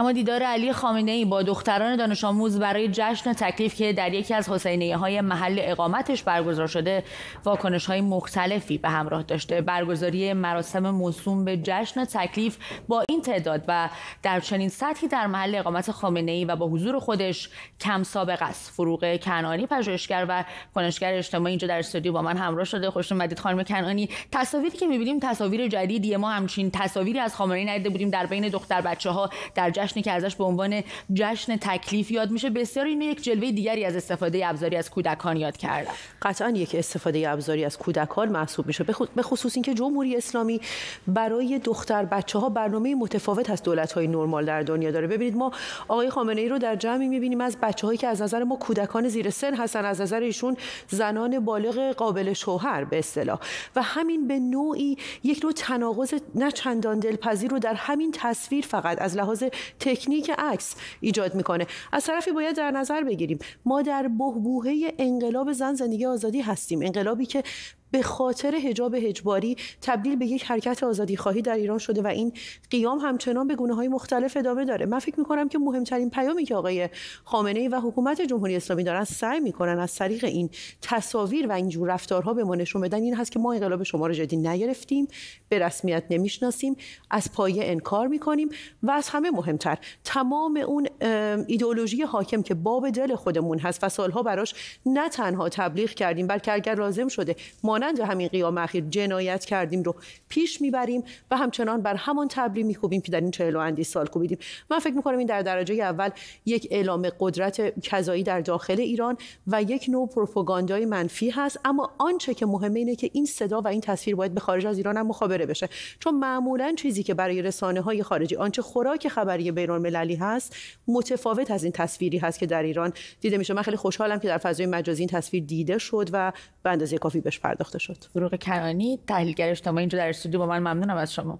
اما دیدار علی خامنه ای با دختران دانش آموز برای جشن تکلیف که در یکی از حسینیه های محل اقامتش برگزار شده واکنش های مختلفی به همراه داشته برگزاری مراسم موسوم به جشن تکلیف با این تعداد و در چنین سطحی در محل اقامت خامنه ای و با حضور خودش کم سابق است فروغ کنانی پژوهشگر و کنشگر اجتماعی اینجا در استودیو با من همراه شده خوش اومدید خانم کنانی تصاویری که میبینیم تصاویر جدیدی ما همچین تصاویری از خامنه ای بودیم در بین دختر بچه در جشن جشنی که ازش به عنوان جشن تکلیف یاد میشه بسیار این یک جلوه دیگری از استفاده ابزاری از کودکان یاد کردن قطعا یک استفاده ابزاری از کودکان محسوب میشه به خصوص اینکه جمهوری اسلامی برای دختر بچه ها برنامه متفاوت از دولت های نرمال در دنیا داره ببینید ما آقای خامنه ای رو در جمعی میبینیم از بچه هایی که از نظر ما کودکان زیر سن هستن از نظر ایشون زنان بالغ قابل شوهر به اصطلاح و همین به نوعی یک نوع تناقض نه چندان دلپذیر رو در همین تصویر فقط از لحاظ تکنیک عکس ایجاد میکنه از طرفی باید در نظر بگیریم ما در بهبوهه انقلاب زن زندگی آزادی هستیم انقلابی که به خاطر حجاب هجباری تبدیل به یک حرکت آزادی خواهی در ایران شده و این قیام همچنان به گونه های مختلف ادامه داره من فکر کنم که مهمترین پیامی که آقای خامنه ای و حکومت جمهوری اسلامی دارن سعی میکنن از طریق این تصاویر و اینجور رفتارها به ما نشون بدن این هست که ما انقلاب شما رو جدی نگرفتیم به رسمیت نمیشناسیم از پایه انکار میکنیم و از همه مهمتر تمام اون ایدئولوژی حاکم که باب دل خودمون هست و سالها براش نه تنها تبلیغ کردیم بلکه اگر لازم شده ما مانند همین قیام اخیر جنایت کردیم رو پیش میبریم و همچنان بر همان تبلی میکوبیم که در این چهل و اندی سال کوبیدیم من فکر میکنم این در درجه اول یک اعلام قدرت کذایی در داخل ایران و یک نوع پروپاگاندای منفی هست اما آنچه که مهمه اینه که این صدا و این تصویر باید به خارج از ایران هم مخابره بشه چون معمولا چیزی که برای رسانه های خارجی آنچه خوراک خبری بین المللی هست متفاوت از این تصویری هست که در ایران دیده میشه من خیلی خوشحالم که در فضای مجازی این تصویر دیده شد و به اندازه کافی بهش پرداخت ساخته شد فروغ کرانی تحلیلگر اجتماعی اینجا در استودیو با من ممنونم از شما